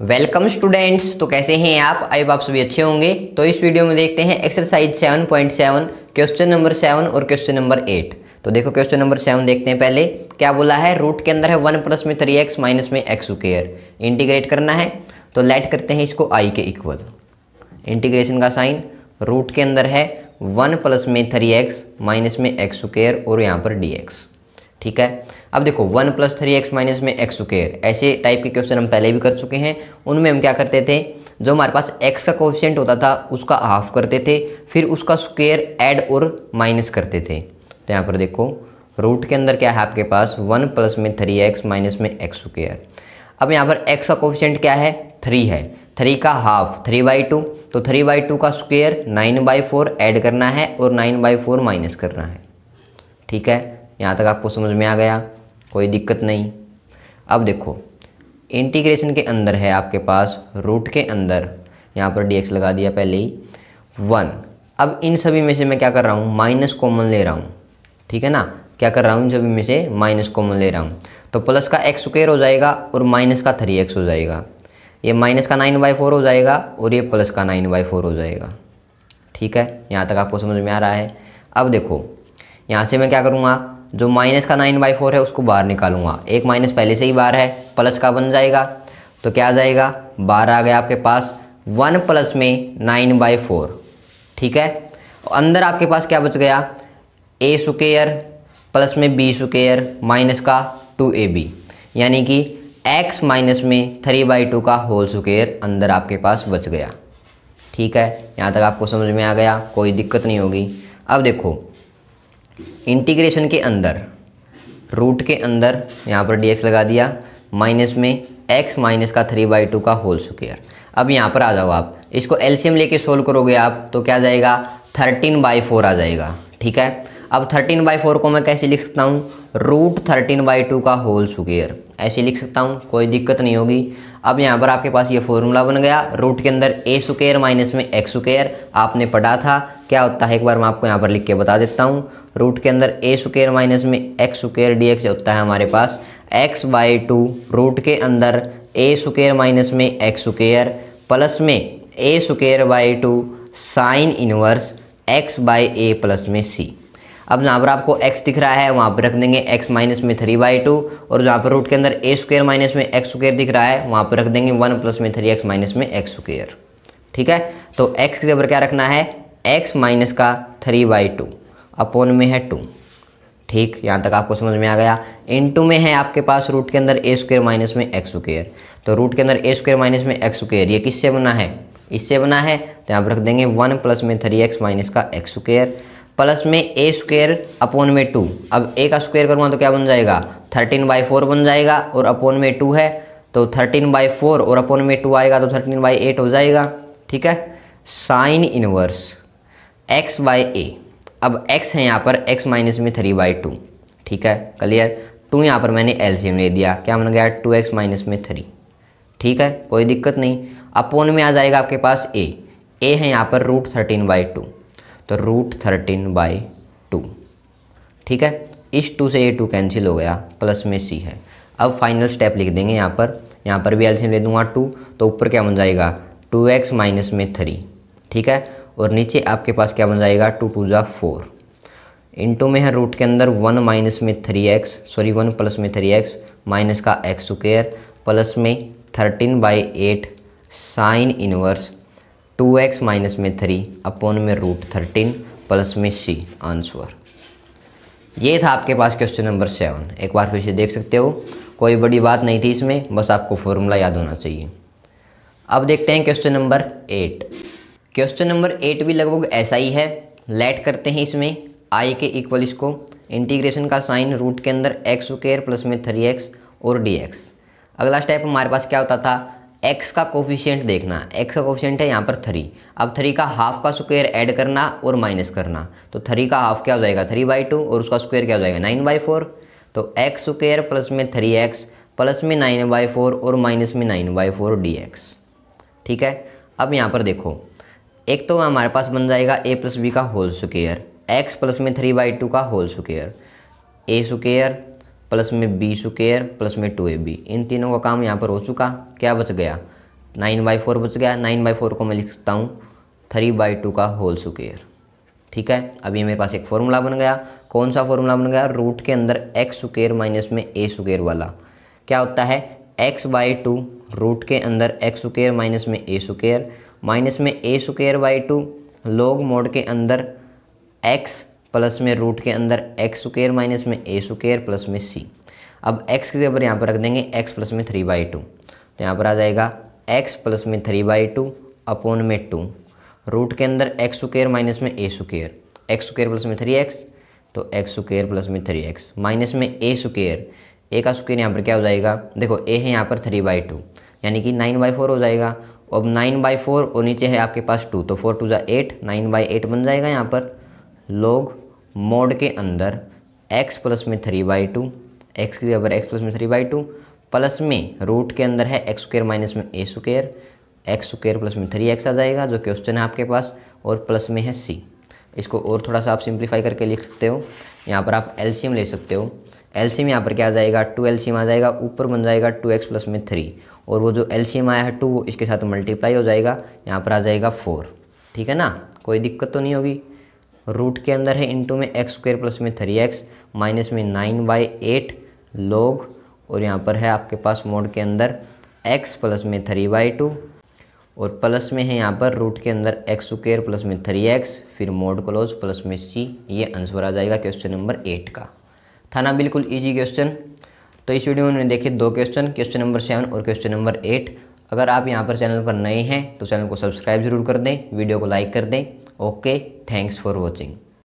welcome students तो कैसे हैं आप आई आप सभी अच्छे होंगे तो इस वीडियो में देखते हैं एक्सरसाइज 7.7 क्वेश्चन नंबर 7 और क्वेश्चन नंबर 8 तो देखो क्वेश्चन नंबर 7 देखते हैं पहले क्या बोला है रूट के अंदर है वन प्लस में थ्री एक्स माइनस में एक्स स्क्र इंटीग्रेट करना है तो लेट करते हैं इसको आई के इक्वल इंटीग्रेशन का साइन रूट के अंदर है वन प्लस में थ्री एक्स माइनस में एक्स स्क्र और यहाँ पर डी एक्स ठीक है अब देखो one plus three x minus में एक्स स्क्र ऐसे टाइप के क्वेश्चन हम पहले भी कर चुके हैं उनमें हम क्या करते थे जो हमारे पास एक्स का कोफिशियंट होता था उसका हाफ करते थे फिर उसका स्क्वेयर ऐड और माइनस करते थे तो यहाँ पर देखो रूट के अंदर क्या है आपके पास वन प्लस में थ्री एक्स माइनस में एक्स स्क्र अब यहाँ पर एक्स का कोफिशियंट क्या है थ्री है थ्री का हाफ थ्री बाई टू तो थ्री बाई टू का square nine by four add करना है और नाइन बाई फोर माइनस करना है ठीक है यहाँ तक आपको समझ में आ गया कोई दिक्कत नहीं अब देखो इंटीग्रेशन के अंदर है आपके पास रूट के अंदर यहाँ पर डी लगा दिया पहले ही वन अब इन सभी में से मैं क्या कर रहा हूँ माइनस कॉमन ले रहा हूँ ठीक है ना क्या कर रहा हूँ इन सभी में से माइनस कॉमन ले रहा हूँ तो प्लस का एक्स स्क्र हो जाएगा और माइनस का थ्री एक्स हो जाएगा ये माइनस का नाइन बाई फोर हो जाएगा और ये प्लस का नाइन बाई फोर हो जाएगा ठीक है यहाँ तक आपको समझ में आ रहा है अब देखो यहाँ से मैं क्या करूँगा जो माइनस का नाइन बाई फोर है उसको बाहर निकालूंगा एक माइनस पहले से ही बाहर है प्लस का बन जाएगा तो क्या आ जाएगा बाहर आ गया आपके पास वन प्लस में नाइन बाई फोर ठीक है अंदर आपके पास क्या बच गया ए सुकेयर प्लस में बी सुकेयर माइनस का टू ए बी यानी कि एक्स माइनस में थ्री बाई टू का होल सुकेयर अंदर आपके पास बच गया ठीक है यहाँ तक आपको समझ में आ गया कोई दिक्कत नहीं होगी अब देखो इंटीग्रेशन के अंदर रूट के अंदर यहाँ पर डी लगा दिया माइनस में एक्स माइनस का थ्री बाई टू का होल स्क्वेयर अब यहाँ पर आ जाओ आप इसको एल्शियम लेके सोल्व करोगे आप तो क्या जाएगा थर्टीन बाई फोर आ जाएगा ठीक है अब थर्टीन बाई फोर को मैं कैसे लिख सकता हूँ रूट थर्टीन बाई टू का होल स्क्वेयर ऐसे लिख सकता हूँ कोई दिक्कत नहीं होगी अब यहाँ पर आपके पास ये फॉर्मूला बन गया रूट के अंदर ए स्क्वेयर माइनस में एक्स स्क्र आपने पढ़ा था क्या होता है एक बार मैं आपको यहाँ पर लिख के बता देता हूँ रूट के अंदर ए स्क्वेयर माइनस में एक्स स्क्र डी एक्स होता है हमारे पास एक्स बाई टू रूट के अंदर ए स्क्वेयर माइनस में एक्स स्क्र प्लस में a square by two sine inverse x by a plus में सी अब जहाँ पर आपको x दिख रहा है वहाँ पर रख देंगे x माइनस में थ्री बाई टू और जहाँ पर रूट के अंदर ए स्क्वेयर माइनस में एक्स स्क्वेयर दिख रहा है वहाँ पर रख देंगे वन प्लस में थ्री एक्स माइनस में एक्स स्क्वेयर ठीक है तो x के ऊपर क्या रखना है x माइनस का थ्री बाई टू अपोन में है टू ठीक यहाँ तक आपको समझ में आ गया इन टू में है आपके पास रूट के अंदर ए स्क्वेयर माइनस में एक्स स्क्वेयर तो रूट के अंदर ए स्क्वेयर माइनस में एक्स स्क्वेयर ये किससे बना है इससे बना है तो यहाँ पर रख देंगे वन प्लस में थ्री एक्स माइनस का एक्स स्क्वेयर प्लस में ए स्क्वेयर अपोन में टू अब ए का स्क्वेयर करूँगा तो क्या बन जाएगा थर्टीन बाई फोर बन जाएगा और अपोन में टू है तो थर्टीन बाई फोर और अपोन में टू आएगा तो थर्टीन बाई एट हो जाएगा ठीक है sine inverse x by a अब एक्स है यहाँ पर एक्स माइनस में थ्री बाई टू ठीक है क्लियर टू यहाँ पर मैंने एम ले दिया क्या बन गया टू एक्स माइनस में थ्री ठीक है कोई दिक्कत नहीं अपोन में आ जाएगा आपके पास ए ए है यहाँ पर रूट थर्टीन बाई टू तो रूट थर्टीन बाई टू ठीक है इस टू से ये टू कैंसिल हो गया प्लस में सी है अब फाइनल स्टेप लिख देंगे यहाँ पर यहाँ पर भी एल्सियम ले दूंगा टू तो ऊपर क्या बन जाएगा टू एक्स माइनस में थ्री ठीक है और नीचे आपके पास क्या बन जाएगा टू टू ज़ा फोर इंटू में है रूट के अंदर वन माइनस में three x sorry one plus में थ्री एक्स माइनस का एक्स स्क्र प्लस में thirteen by eight sine inverse two x minus में थ्री अपॉन में रूट थर्टीन प्लस में सी आंसर ये था आपके पास क्वेश्चन नंबर सेवन एक बार फिर से देख सकते हो कोई बड़ी बात नहीं थी इसमें बस आपको फॉर्मूला याद होना चाहिए अब देखते हैं question number eight question number eight भी लगभग ऐसा ही है लेट करते हैं इसमें आई के इक्वल इसको इंटीग्रेशन का साइन रूट के अंदर एक्स स्क्र प्लस में थ्री एक्स और डी एक्स अगला स्टेप हमारे पास क्या होता था एक्स का कोफिशियंट देखना एक्स का कोफिशियंट है यहाँ पर थ्री अब थ्री का हाफ का स्क्वायर ऐड करना और माइनस करना तो थ्री का हाफ क्या हो जाएगा थ्री बाई टू और उसका स्क्वायर क्या हो जाएगा नाइन बाई फोर तो एक्स स्क्वेयर प्लस में थ्री एक्स प्लस में नाइन बाई फोर और माइनस में nine by four d x ठीक है अब यहाँ पर देखो एक तो हमारे पास बन जाएगा ए प्लस बी का होल स्क्वेयर एक्स प्लस में थ्री बाई टू का whole square a square plus में बी स्क्र प्लस में टू ए बी इन तीनों का काम यहाँ पर हो चुका क्या बच गया नाइन बाई फोर बच गया नाइन बाई फोर को मैं लिखता हूँ थ्री बाई टू का होल स्क्र ठीक है अभी मेरे पास एक फॉर्मूला बन गया कौन सा फॉर्मूला बन गया रूट के अंदर एक्स स्क्र माइनस में ए स्क्र वाला क्या होता है एक्स बाई टू रूट के अंदर एक्स स्क्र माइनस में ए स्क्र माइनस में a square by two log mod के अंदर एक्स प्लस में रूट के अंदर एक्स स्क्र माइनस में ए सुकेयर प्लस में सी अब एक्स की जगह पर यहाँ पर रख देंगे एक्स प्लस में थ्री बाई टू तो यहाँ पर आ जाएगा एक्स प्लस में थ्री बाई टू अपोन में टू रूट के अंदर एक्स स्क्र माइनस में a square x square plus में थ्री एक्स तो एक्स स्क्र प्लस में थ्री एक्स माइनस में ए सुकेयर ए का स्क्र यहाँ पर क्या हो जाएगा देखो ए है यहाँ पर थ्री बाई टू यानी कि नाइन बाई फोर हो जाएगा अब नाइन बाई फोर और नीचे है आपके पास टू तो फोर टू ज़ा एट नाइन बाई एट बन जाएगा यहाँ पर लोग मोड के अंदर एक्स प्लस में थ्री बाई टू एक्स के बराबर एक्स प्लस में थ्री बाई टू प्लस में रूट के अंदर है एक्स स्क्र माइनस में a square x square plus में थ्री एक्स आ जाएगा जो क्वेश्चन है आपके पास और प्लस में है सी इसको और थोड़ा सा आप सिंप्लीफाई करके लिख सकते हो यहाँ पर आप एल्शियम ले सकते हो एलसीएम यहाँ पर क्या आ जाएगा टू एलसीएम आ जाएगा ऊपर बन जाएगा टू एक्स प्लस में थ्री और वो जो एल्शियम आया है टू वो इसके साथ मल्टीप्लाई हो जाएगा यहाँ पर आ जाएगा फोर ठीक है ना कोई दिक्कत तो नहीं होगी रूट के अंदर है इंटू में एक्स स्क्वेयर प्लस में थ्री एक्स माइनस में नाइन बाई एट लोग और यहाँ पर है आपके पास मोड के अंदर एक्स प्लस में थ्री बाई टू और प्लस में है यहाँ पर रूट के अंदर एक्स स्क्वेयर प्लस में थ्री एक्स फिर मोड क्लोज प्लस में सी ये आंसर आ जाएगा क्वेश्चन नंबर एट का था ना बिल्कुल ईजी क्वेश्चन तो इस वीडियो में देखिए देखे दो क्वेश्चन क्वेश्चन नंबर सेवन और क्वेश्चन नंबर एट अगर आप यहाँ पर चैनल पर नए हैं तो चैनल को सब्सक्राइब जरूर कर दें वीडियो को लाइक कर दें okay thanks for watching